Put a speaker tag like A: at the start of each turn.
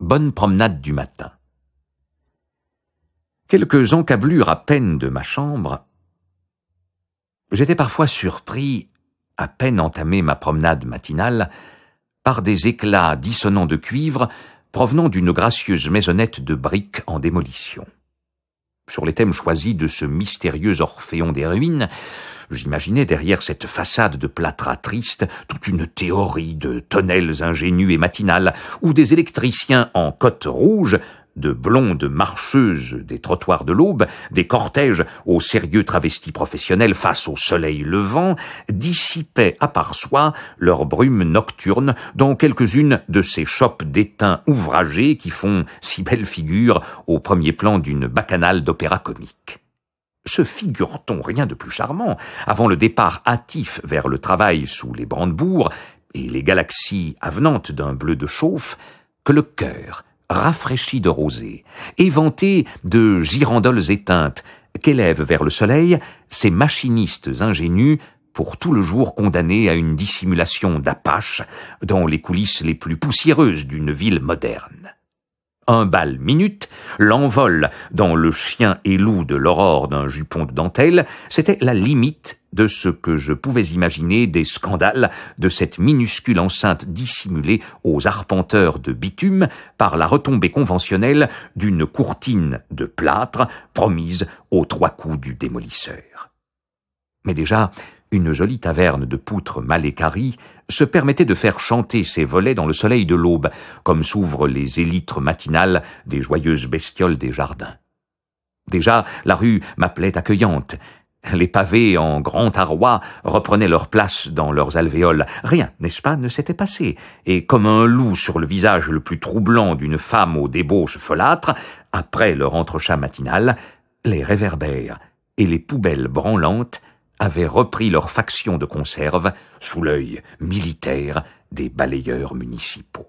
A: Bonne promenade du matin. Quelques encablures à peine de ma chambre, j'étais parfois surpris, à peine entamé ma promenade matinale, par des éclats dissonants de cuivre provenant d'une gracieuse maisonnette de briques en démolition. Sur les thèmes choisis de ce mystérieux Orphéon des ruines, J'imaginais derrière cette façade de plâtras triste toute une théorie de tonnelles ingénues et matinales, où des électriciens en cotte rouge de blondes marcheuses des trottoirs de l'aube, des cortèges aux sérieux travestis professionnels face au soleil levant, dissipaient à part soi leur brume nocturne dans quelques-unes de ces chopes d'étain ouvragés qui font si belle figure au premier plan d'une bacchanale d'opéra comique se figure-t-on rien de plus charmant avant le départ hâtif vers le travail sous les brandebourgs et les galaxies avenantes d'un bleu de chauffe que le cœur, rafraîchi de rosée, éventé de girandoles éteintes, qu'élèvent vers le soleil ces machinistes ingénus pour tout le jour condamnés à une dissimulation d'apache dans les coulisses les plus poussiéreuses d'une ville moderne un bal minute, l'envol dans le chien et loup de l'aurore d'un jupon de dentelle, c'était la limite de ce que je pouvais imaginer des scandales de cette minuscule enceinte dissimulée aux arpenteurs de bitume par la retombée conventionnelle d'une courtine de plâtre promise aux trois coups du démolisseur. Mais déjà, une jolie taverne de poutres mal équarries se permettait de faire chanter ses volets dans le soleil de l'aube, comme s'ouvrent les élytres matinales des joyeuses bestioles des jardins. Déjà, la rue m'appelait accueillante. Les pavés en grand arroi reprenaient leur place dans leurs alvéoles. Rien, n'est-ce pas, ne s'était passé. Et comme un loup sur le visage le plus troublant d'une femme aux débauches folâtres, après leur entrechat matinal, les réverbères et les poubelles branlantes avaient repris leur faction de conserve sous l'œil militaire des balayeurs municipaux.